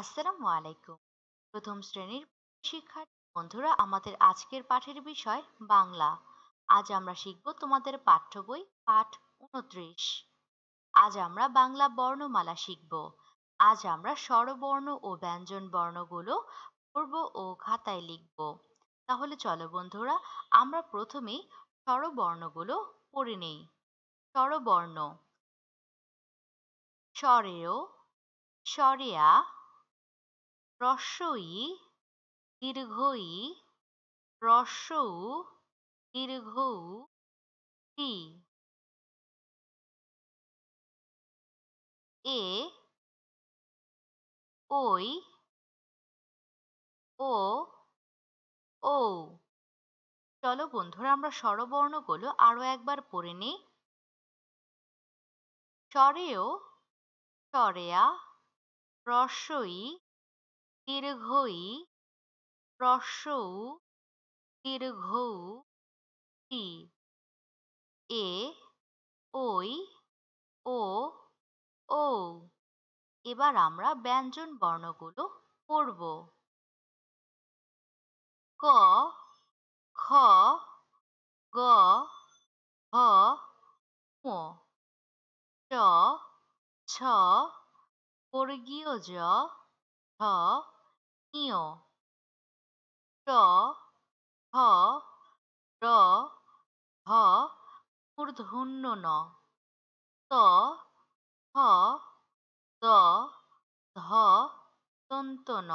আসসালামু আলাইকুম প্রথম শ্রেণীর শিক্ষার্থী বন্ধুরা আমাদের আজকের পাঠের বিষয় বাংলা আজ আমরা শিখব তোমাদের পাঠ্য বই পাঠ উনত্রিশ আজ আমরা বাংলা বর্ণমালা শিখব আজ আমরা স্বরবর্ণ ও ব্যঞ্জন বর্ণগুলো পড়ব ও খাতায় লিখব তাহলে চলো বন্ধুরা আমরা প্রথমেই স্বরবর্ণগুলো পড়ে নেই স্বরবর্ণ স্বরেয় স্বরেয়া হ্রস্ব দীর্ঘই দীর্ঘ দীর্ঘৌ হ্রস্ব টি এ ওই ও ও চলো বন্ধুরা আমরা স্বরবর্ণগুলো আরো একবার পড়ে নিই স্বরেও স্বরেয়া হ্রস্বই দীর্ঘ ই হ্রস্ব উ এ ঐ ও ঔ এবার আমরা ব্যঞ্জন বর্ণগুলো পড়ব ক খ গ ঘ ঙ চ ছ বর্গীয় জ ঝ নিও ট হ র হ মূর্ধন্য ন ত হ দ ধ দন্ত ন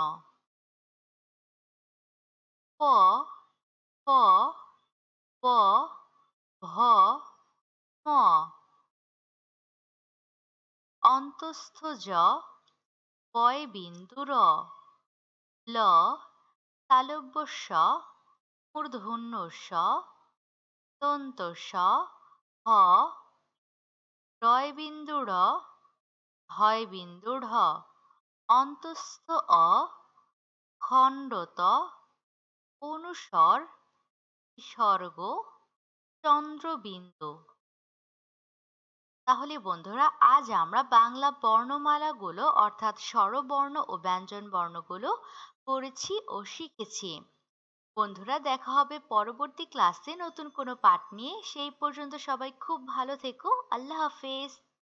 প প প ভ ম অন্তস্থ জ বয় বিন্দু র ল তালব্য স মূর্ধন্য স দন্ত স হ রয়বিন্দু র হয় ঢ অন্তস্থ অ খণ্ডত অনুসর বিসর্গ চন্দ্রবিন্দু তাহলে বন্ধুরা আজ আমরা বাংলা বর্ণমালাগুলো অর্থাৎ স্বরবর্ণ ও ব্যঞ্জন বর্ণগুলো পড়েছি ও শিখেছি বন্ধুরা দেখা হবে পরবর্তী ক্লাসে নতুন কোনো পাঠ নিয়ে সেই পর্যন্ত সবাই খুব ভালো থেকো আল্লাহ হাফেজ